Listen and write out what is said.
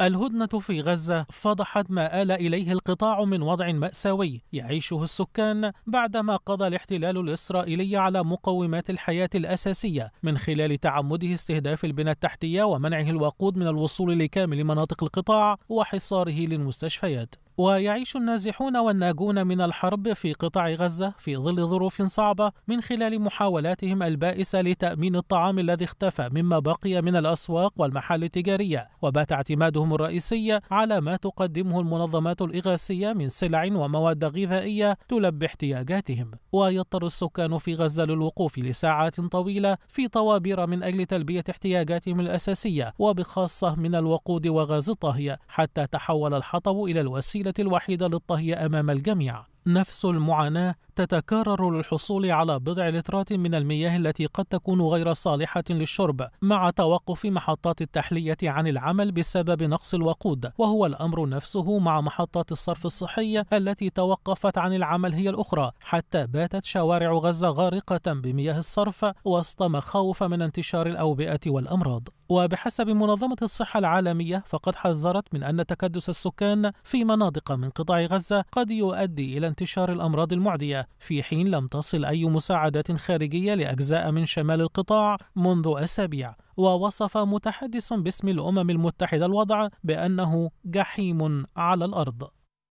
الهدنة في غزة فضحت ما آل إليه القطاع من وضع مأساوي يعيشه السكان بعدما قضى الاحتلال الإسرائيلي على مقومات الحياة الأساسية من خلال تعمده استهداف البنى التحتية ومنعه الوقود من الوصول لكامل مناطق القطاع وحصاره للمستشفيات ويعيش النازحون والناجون من الحرب في قطاع غزة في ظل ظروف صعبة من خلال محاولاتهم البائسة لتأمين الطعام الذي اختفى مما بقي من الأسواق والمحال التجارية وبات اعتمادهم أهدافهم الرئيسية على ما تقدمه المنظمات الإغاثية من سلع ومواد غذائية تلبي احتياجاتهم ويضطر السكان في غزة للوقوف لساعات طويلة في طوابير من أجل تلبية احتياجاتهم الأساسية وبخاصة من الوقود وغاز الطهي حتى تحول الحطب إلى الوسيلة الوحيدة للطهي أمام الجميع نفس المعاناة تتكرر للحصول على بضع لترات من المياه التي قد تكون غير صالحة للشرب مع توقف محطات التحلية عن العمل بسبب نقص الوقود وهو الأمر نفسه مع محطات الصرف الصحي التي توقفت عن العمل هي الأخرى حتى باتت شوارع غزة غارقة بمياه الصرف وسط مخاوف من انتشار الأوبئة والأمراض وبحسب منظمة الصحة العالمية فقد حذرت من أن تكدس السكان في مناطق من قطاع غزة قد يؤدي إلى انتشار الأمراض المعدية في حين لم تصل أي مساعدات خارجية لأجزاء من شمال القطاع منذ أسابيع ووصف متحدث باسم الأمم المتحدة الوضع بأنه جحيم على الأرض